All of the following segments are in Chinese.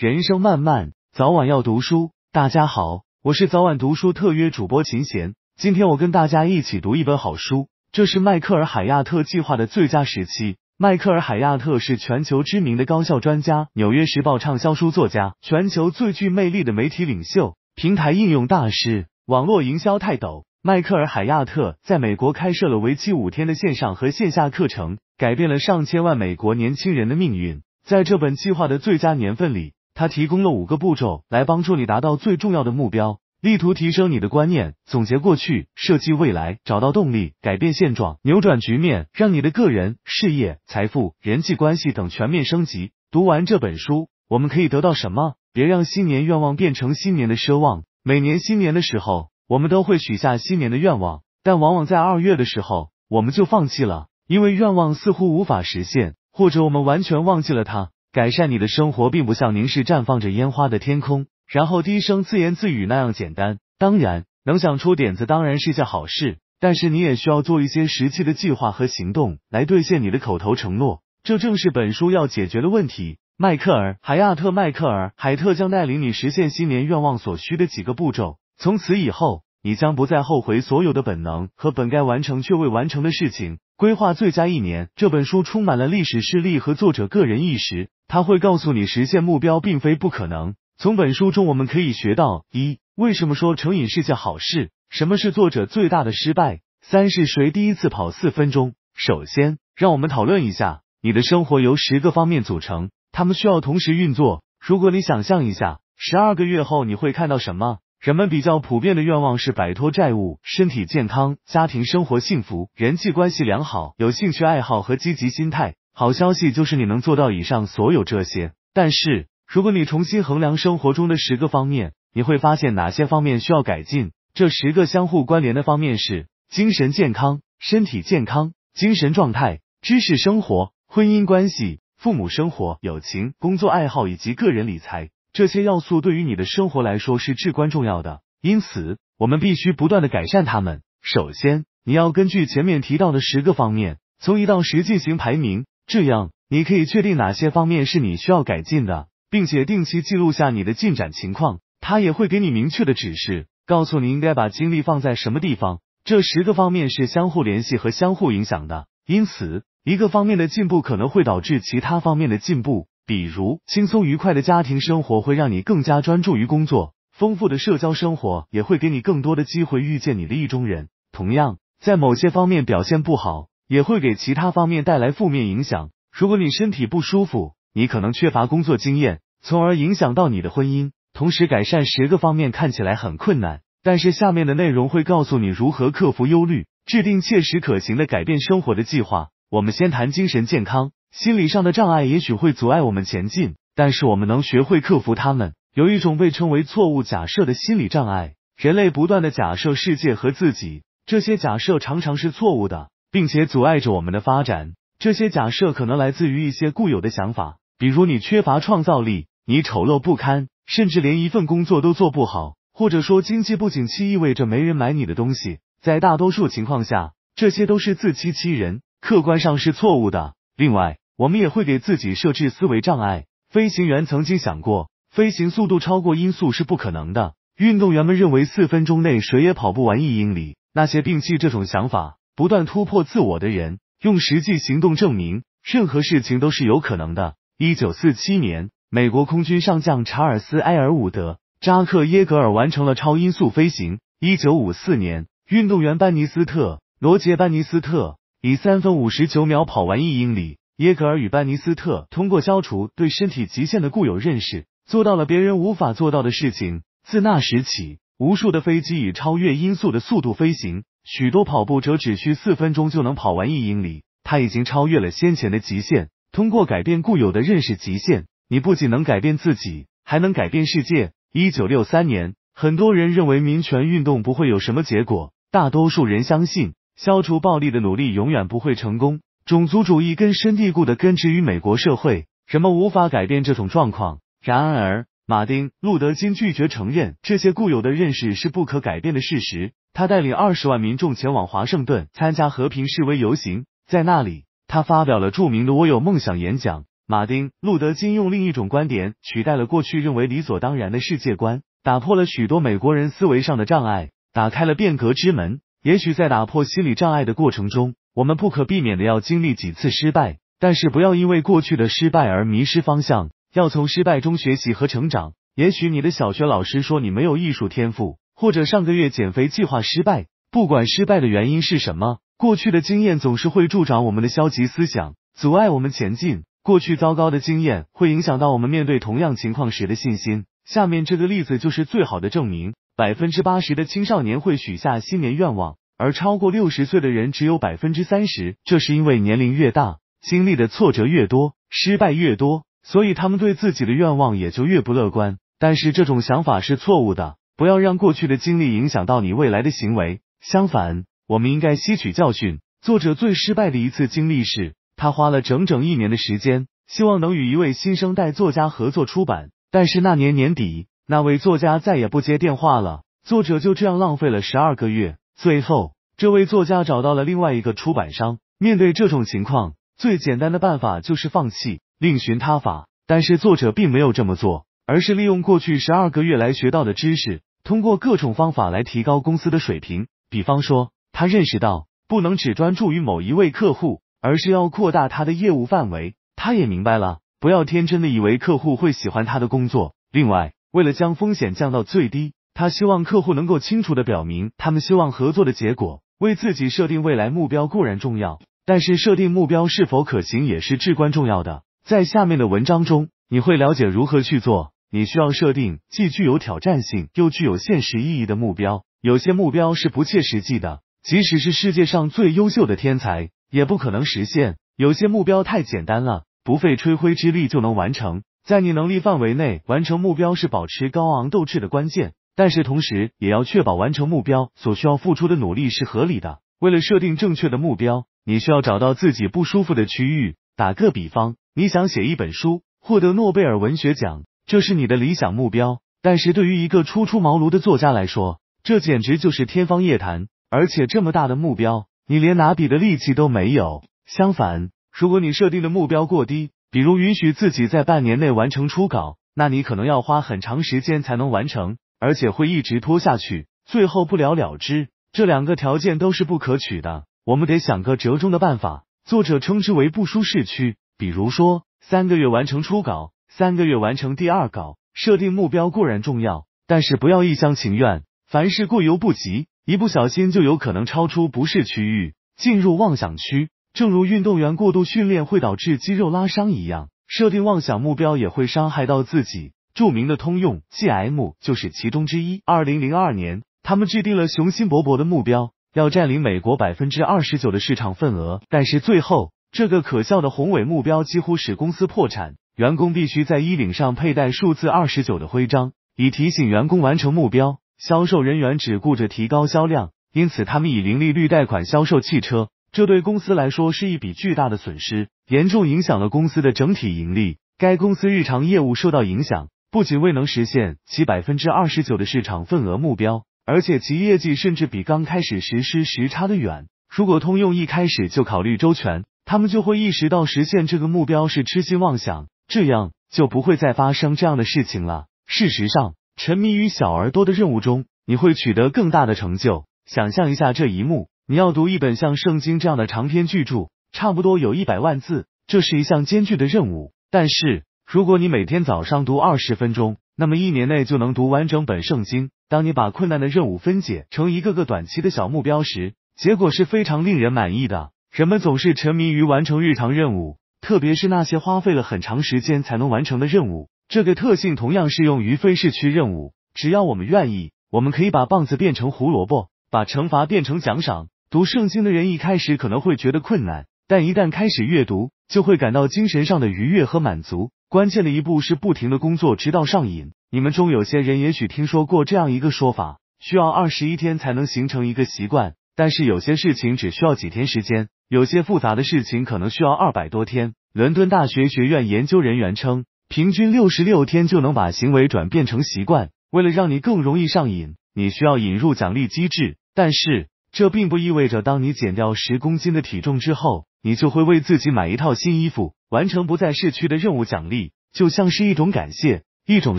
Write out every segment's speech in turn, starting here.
人生漫漫，早晚要读书。大家好，我是早晚读书特约主播秦弦。今天我跟大家一起读一本好书，这是迈克尔·海亚特计划的最佳时期。迈克尔·海亚特是全球知名的高校专家、《纽约时报》畅销书作家、全球最具魅力的媒体领袖、平台应用大师、网络营销泰斗。迈克尔·海亚特在美国开设了为期五天的线上和线下课程，改变了上千万美国年轻人的命运。在这本计划的最佳年份里。它提供了五个步骤来帮助你达到最重要的目标，力图提升你的观念，总结过去，设计未来，找到动力，改变现状，扭转局面，让你的个人、事业、财富、人际关系等全面升级。读完这本书，我们可以得到什么？别让新年愿望变成新年的奢望。每年新年的时候，我们都会许下新年的愿望，但往往在二月的时候，我们就放弃了，因为愿望似乎无法实现，或者我们完全忘记了它。改善你的生活，并不像凝视绽放着烟花的天空，然后低声自言自语那样简单。当然，能想出点子当然是件好事，但是你也需要做一些实际的计划和行动来兑现你的口头承诺。这正是本书要解决的问题。迈克尔·海亚特，迈克尔·海特将带领你实现新年愿望所需的几个步骤。从此以后，你将不再后悔所有的本能和本该完成却未完成的事情。规划最佳一年这本书充满了历史事例和作者个人意识，他会告诉你实现目标并非不可能。从本书中我们可以学到：一、为什么说成瘾是件好事？什么是作者最大的失败？三是谁第一次跑四分钟？首先，让我们讨论一下，你的生活由十个方面组成，他们需要同时运作。如果你想象一下，十二个月后你会看到什么？人们比较普遍的愿望是摆脱债务、身体健康、家庭生活幸福、人际关系良好、有兴趣爱好和积极心态。好消息就是你能做到以上所有这些。但是，如果你重新衡量生活中的十个方面，你会发现哪些方面需要改进。这十个相互关联的方面是：精神健康、身体健康、精神状态、知识生活、婚姻关系、父母生活、友情、工作爱好以及个人理财。这些要素对于你的生活来说是至关重要的，因此我们必须不断的改善它们。首先，你要根据前面提到的十个方面，从一到十进行排名，这样你可以确定哪些方面是你需要改进的，并且定期记录下你的进展情况。它也会给你明确的指示，告诉你应该把精力放在什么地方。这十个方面是相互联系和相互影响的，因此一个方面的进步可能会导致其他方面的进步。比如，轻松愉快的家庭生活会让你更加专注于工作；丰富的社交生活也会给你更多的机会遇见你的意中人。同样，在某些方面表现不好，也会给其他方面带来负面影响。如果你身体不舒服，你可能缺乏工作经验，从而影响到你的婚姻。同时，改善十个方面看起来很困难，但是下面的内容会告诉你如何克服忧虑，制定切实可行的改变生活的计划。我们先谈精神健康。心理上的障碍也许会阻碍我们前进，但是我们能学会克服它们。有一种被称为“错误假设”的心理障碍，人类不断的假设世界和自己，这些假设常常是错误的，并且阻碍着我们的发展。这些假设可能来自于一些固有的想法，比如你缺乏创造力，你丑陋不堪，甚至连一份工作都做不好，或者说经济不景气意味着没人买你的东西。在大多数情况下，这些都是自欺欺人，客观上是错误的。另外，我们也会给自己设置思维障碍。飞行员曾经想过，飞行速度超过音速是不可能的。运动员们认为，四分钟内谁也跑不完一英里。那些摒弃这种想法、不断突破自我的人，用实际行动证明，任何事情都是有可能的。一九四七年，美国空军上将查尔斯·埃尔伍德·扎克耶格尔完成了超音速飞行。一九五四年，运动员班尼斯特·罗杰·班尼斯特以三分五十九秒跑完一英里。耶格尔与班尼斯特通过消除对身体极限的固有认识，做到了别人无法做到的事情。自那时起，无数的飞机以超越音速的速度飞行，许多跑步者只需四分钟就能跑完一英里。他已经超越了先前的极限。通过改变固有的认识极限，你不仅能改变自己，还能改变世界。一九六三年，很多人认为民权运动不会有什么结果，大多数人相信消除暴力的努力永远不会成功。种族主义根深蒂固的根植于美国社会，人们无法改变这种状况。然而，马丁·路德金拒绝承认这些固有的认识是不可改变的事实。他带领二十万民众前往华盛顿参加和平示威游行，在那里，他发表了著名的《我有梦想》演讲。马丁·路德金用另一种观点取代了过去认为理所当然的世界观，打破了许多美国人思维上的障碍，打开了变革之门。也许在打破心理障碍的过程中。我们不可避免的要经历几次失败，但是不要因为过去的失败而迷失方向，要从失败中学习和成长。也许你的小学老师说你没有艺术天赋，或者上个月减肥计划失败，不管失败的原因是什么，过去的经验总是会助长我们的消极思想，阻碍我们前进。过去糟糕的经验会影响到我们面对同样情况时的信心。下面这个例子就是最好的证明：百分之八十的青少年会许下新年愿望。而超过六十岁的人只有百分之三十，这是因为年龄越大，经历的挫折越多，失败越多，所以他们对自己的愿望也就越不乐观。但是这种想法是错误的，不要让过去的经历影响到你未来的行为。相反，我们应该吸取教训。作者最失败的一次经历是他花了整整一年的时间，希望能与一位新生代作家合作出版，但是那年年底，那位作家再也不接电话了，作者就这样浪费了十二个月。最后，这位作家找到了另外一个出版商。面对这种情况，最简单的办法就是放弃，另寻他法。但是作者并没有这么做，而是利用过去十二个月来学到的知识，通过各种方法来提高公司的水平。比方说，他认识到不能只专注于某一位客户，而是要扩大他的业务范围。他也明白了，不要天真的以为客户会喜欢他的工作。另外，为了将风险降到最低。他希望客户能够清楚地表明他们希望合作的结果。为自己设定未来目标固然重要，但是设定目标是否可行也是至关重要的。在下面的文章中，你会了解如何去做。你需要设定既具有挑战性又具有现实意义的目标。有些目标是不切实际的，即使是世界上最优秀的天才也不可能实现。有些目标太简单了，不费吹灰之力就能完成。在你能力范围内完成目标是保持高昂斗志的关键。但是同时，也要确保完成目标所需要付出的努力是合理的。为了设定正确的目标，你需要找到自己不舒服的区域。打个比方，你想写一本书，获得诺贝尔文学奖，这是你的理想目标。但是对于一个初出茅庐的作家来说，这简直就是天方夜谭。而且这么大的目标，你连拿笔的力气都没有。相反，如果你设定的目标过低，比如允许自己在半年内完成初稿，那你可能要花很长时间才能完成。而且会一直拖下去，最后不了了之。这两个条件都是不可取的，我们得想个折中的办法。作者称之为不舒适区。比如说，三个月完成初稿，三个月完成第二稿。设定目标固然重要，但是不要一厢情愿，凡事过犹不及，一不小心就有可能超出不适区域，进入妄想区。正如运动员过度训练会导致肌肉拉伤一样，设定妄想目标也会伤害到自己。著名的通用 GM 就是其中之一。二零零二年，他们制定了雄心勃勃的目标，要占领美国百分之二十九的市场份额。但是最后，这个可笑的宏伟目标几乎使公司破产。员工必须在衣领上佩戴数字二十九的徽章，以提醒员工完成目标。销售人员只顾着提高销量，因此他们以零利率贷款销售汽车，这对公司来说是一笔巨大的损失，严重影响了公司的整体盈利。该公司日常业务受到影响。不仅未能实现其百分之二十九的市场份额目标，而且其业绩甚至比刚开始实施时差得远。如果通用一开始就考虑周全，他们就会意识到实现这个目标是痴心妄想，这样就不会再发生这样的事情了。事实上，沉迷于小而多的任务中，你会取得更大的成就。想象一下这一幕：你要读一本像《圣经》这样的长篇巨著，差不多有一百万字，这是一项艰巨的任务。但是，如果你每天早上读二十分钟，那么一年内就能读完整本圣经。当你把困难的任务分解成一个个短期的小目标时，结果是非常令人满意的。人们总是沉迷于完成日常任务，特别是那些花费了很长时间才能完成的任务。这个特性同样适用于非市区任务。只要我们愿意，我们可以把棒子变成胡萝卜，把惩罚变成奖赏。读圣经的人一开始可能会觉得困难，但一旦开始阅读，就会感到精神上的愉悦和满足。关键的一步是不停的工作，直到上瘾。你们中有些人也许听说过这样一个说法：需要二十一天才能形成一个习惯。但是有些事情只需要几天时间，有些复杂的事情可能需要二百多天。伦敦大学学院研究人员称，平均六十六天就能把行为转变成习惯。为了让你更容易上瘾，你需要引入奖励机制。但是这并不意味着当你减掉十公斤的体重之后。你就会为自己买一套新衣服，完成不在市区的任务奖励，就像是一种感谢，一种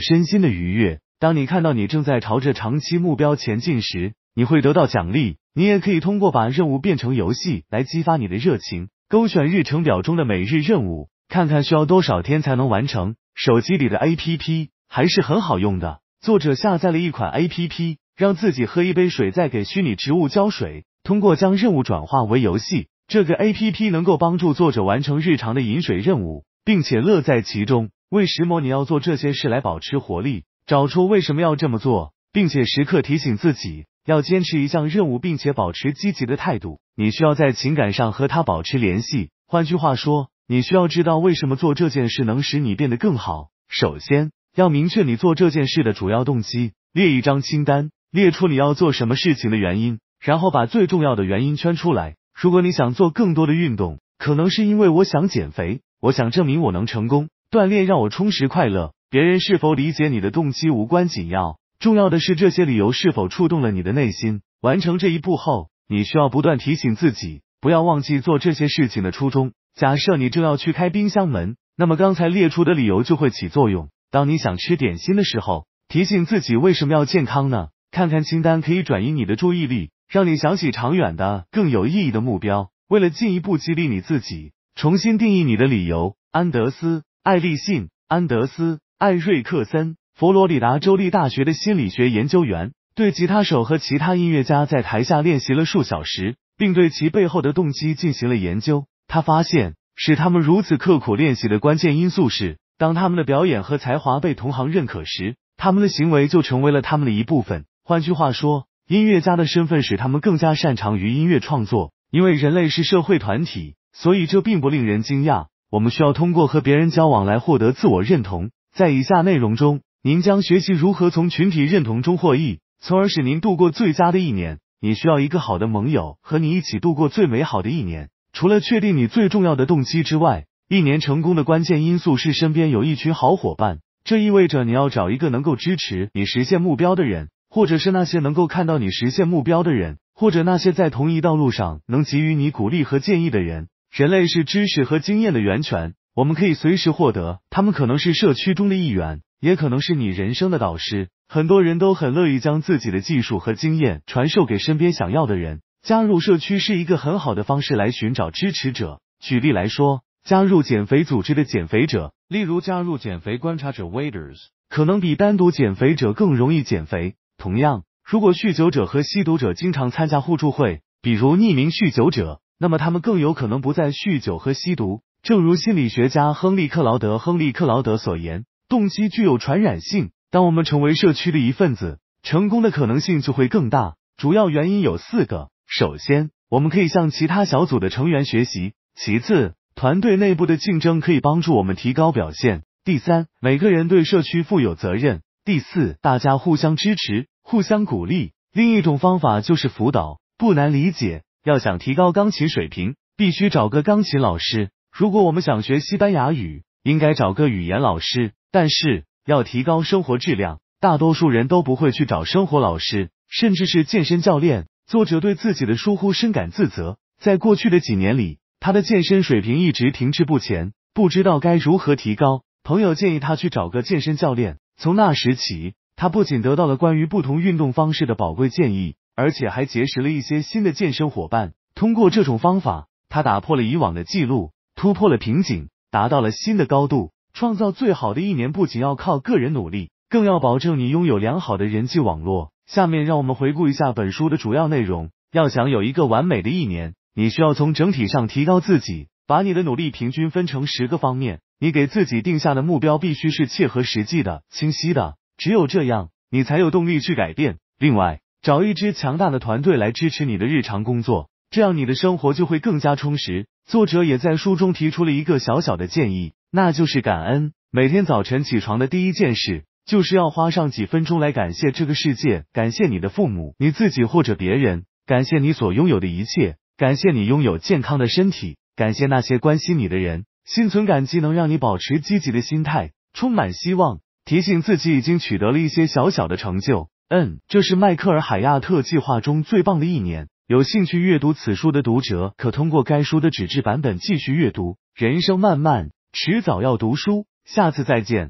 身心的愉悦。当你看到你正在朝着长期目标前进时，你会得到奖励。你也可以通过把任务变成游戏来激发你的热情。勾选日程表中的每日任务，看看需要多少天才能完成。手机里的 APP 还是很好用的。作者下载了一款 APP，让自己喝一杯水，再给虚拟植物浇水。通过将任务转化为游戏。这个 A P P 能够帮助作者完成日常的饮水任务，并且乐在其中。为什么你要做这些事来保持活力？找出为什么要这么做，并且时刻提醒自己要坚持一项任务，并且保持积极的态度。你需要在情感上和他保持联系。换句话说，你需要知道为什么做这件事能使你变得更好。首先，要明确你做这件事的主要动机，列一张清单，列出你要做什么事情的原因，然后把最重要的原因圈出来。如果你想做更多的运动，可能是因为我想减肥，我想证明我能成功。锻炼让我充实快乐。别人是否理解你的动机无关紧要，重要的是这些理由是否触动了你的内心。完成这一步后，你需要不断提醒自己，不要忘记做这些事情的初衷。假设你正要去开冰箱门，那么刚才列出的理由就会起作用。当你想吃点心的时候，提醒自己为什么要健康呢？看看清单，可以转移你的注意力。让你想起长远的、更有意义的目标。为了进一步激励你自己，重新定义你的理由。安德斯·艾利信，安德斯·艾瑞克森，佛罗里达州立大学的心理学研究员，对吉他手和其他音乐家在台下练习了数小时，并对其背后的动机进行了研究。他发现，使他们如此刻苦练习的关键因素是，当他们的表演和才华被同行认可时，他们的行为就成为了他们的一部分。换句话说。音乐家的身份使他们更加擅长于音乐创作，因为人类是社会团体，所以这并不令人惊讶。我们需要通过和别人交往来获得自我认同。在以下内容中，您将学习如何从群体认同中获益，从而使您度过最佳的一年。你需要一个好的盟友，和你一起度过最美好的一年。除了确定你最重要的动机之外，一年成功的关键因素是身边有一群好伙伴。这意味着你要找一个能够支持你实现目标的人。或者是那些能够看到你实现目标的人，或者那些在同一道路上能给予你鼓励和建议的人。人类是知识和经验的源泉，我们可以随时获得。他们可能是社区中的一员，也可能是你人生的导师。很多人都很乐意将自己的技术和经验传授给身边想要的人。加入社区是一个很好的方式来寻找支持者。举例来说，加入减肥组织的减肥者，例如加入减肥观察者 Waiters，可能比单独减肥者更容易减肥。同样，如果酗酒者和吸毒者经常参加互助会，比如匿名酗酒者，那么他们更有可能不再酗酒和吸毒。正如心理学家亨利·克劳德·亨利·克劳德所言，动机具有传染性。当我们成为社区的一份子，成功的可能性就会更大。主要原因有四个：首先，我们可以向其他小组的成员学习；其次，团队内部的竞争可以帮助我们提高表现；第三，每个人对社区负有责任；第四，大家互相支持。互相鼓励。另一种方法就是辅导，不难理解。要想提高钢琴水平，必须找个钢琴老师；如果我们想学西班牙语，应该找个语言老师。但是要提高生活质量，大多数人都不会去找生活老师，甚至是健身教练。作者对自己的疏忽深感自责，在过去的几年里，他的健身水平一直停滞不前，不知道该如何提高。朋友建议他去找个健身教练，从那时起。他不仅得到了关于不同运动方式的宝贵建议，而且还结识了一些新的健身伙伴。通过这种方法，他打破了以往的记录，突破了瓶颈，达到了新的高度，创造最好的一年。不仅要靠个人努力，更要保证你拥有良好的人际网络。下面让我们回顾一下本书的主要内容。要想有一个完美的一年，你需要从整体上提高自己，把你的努力平均分成十个方面。你给自己定下的目标必须是切合实际的、清晰的。只有这样，你才有动力去改变。另外，找一支强大的团队来支持你的日常工作，这样你的生活就会更加充实。作者也在书中提出了一个小小的建议，那就是感恩。每天早晨起床的第一件事，就是要花上几分钟来感谢这个世界，感谢你的父母、你自己或者别人，感谢你所拥有的一切，感谢你拥有健康的身体，感谢那些关心你的人。心存感激，能让你保持积极的心态，充满希望。提醒自己已经取得了一些小小的成就。嗯，这是迈克尔·海亚特计划中最棒的一年。有兴趣阅读此书的读者可通过该书的纸质版本继续阅读。人生漫漫，迟早要读书。下次再见。